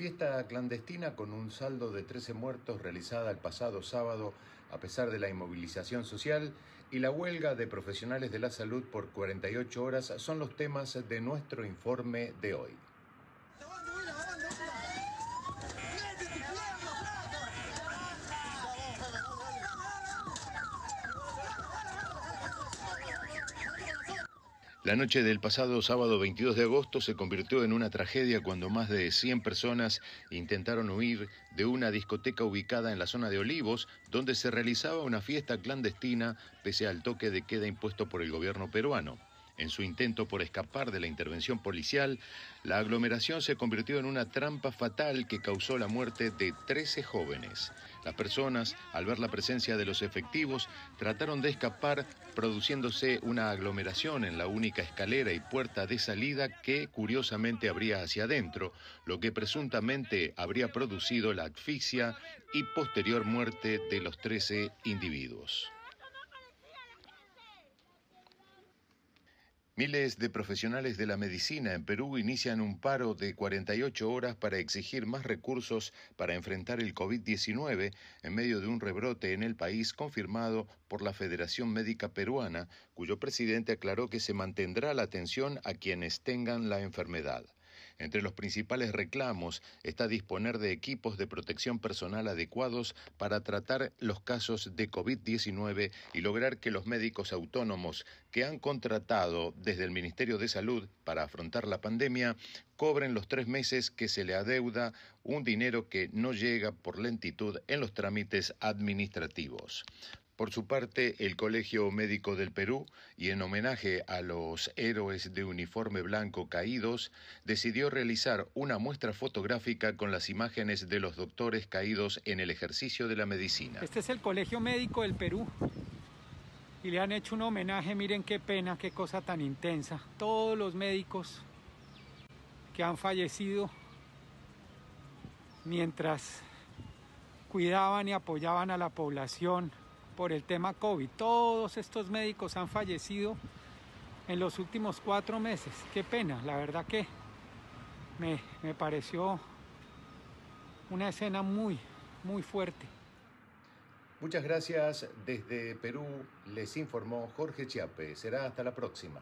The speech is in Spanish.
Fiesta clandestina con un saldo de 13 muertos realizada el pasado sábado a pesar de la inmovilización social y la huelga de profesionales de la salud por 48 horas son los temas de nuestro informe de hoy. La noche del pasado sábado 22 de agosto se convirtió en una tragedia cuando más de 100 personas intentaron huir de una discoteca ubicada en la zona de Olivos, donde se realizaba una fiesta clandestina pese al toque de queda impuesto por el gobierno peruano. En su intento por escapar de la intervención policial, la aglomeración se convirtió en una trampa fatal que causó la muerte de 13 jóvenes. Las personas, al ver la presencia de los efectivos, trataron de escapar, produciéndose una aglomeración en la única escalera y puerta de salida que curiosamente abría hacia adentro, lo que presuntamente habría producido la asfixia y posterior muerte de los 13 individuos. Miles de profesionales de la medicina en Perú inician un paro de 48 horas para exigir más recursos para enfrentar el COVID-19 en medio de un rebrote en el país confirmado por la Federación Médica Peruana, cuyo presidente aclaró que se mantendrá la atención a quienes tengan la enfermedad. Entre los principales reclamos está disponer de equipos de protección personal adecuados para tratar los casos de COVID-19 y lograr que los médicos autónomos que han contratado desde el Ministerio de Salud para afrontar la pandemia cobren los tres meses que se le adeuda un dinero que no llega por lentitud en los trámites administrativos. Por su parte, el Colegio Médico del Perú, y en homenaje a los héroes de uniforme blanco caídos, decidió realizar una muestra fotográfica con las imágenes de los doctores caídos en el ejercicio de la medicina. Este es el Colegio Médico del Perú. Y le han hecho un homenaje, miren qué pena, qué cosa tan intensa. Todos los médicos que han fallecido mientras cuidaban y apoyaban a la población por el tema COVID. Todos estos médicos han fallecido en los últimos cuatro meses. Qué pena, la verdad que me, me pareció una escena muy, muy fuerte. Muchas gracias. Desde Perú les informó Jorge Chiape. Será hasta la próxima.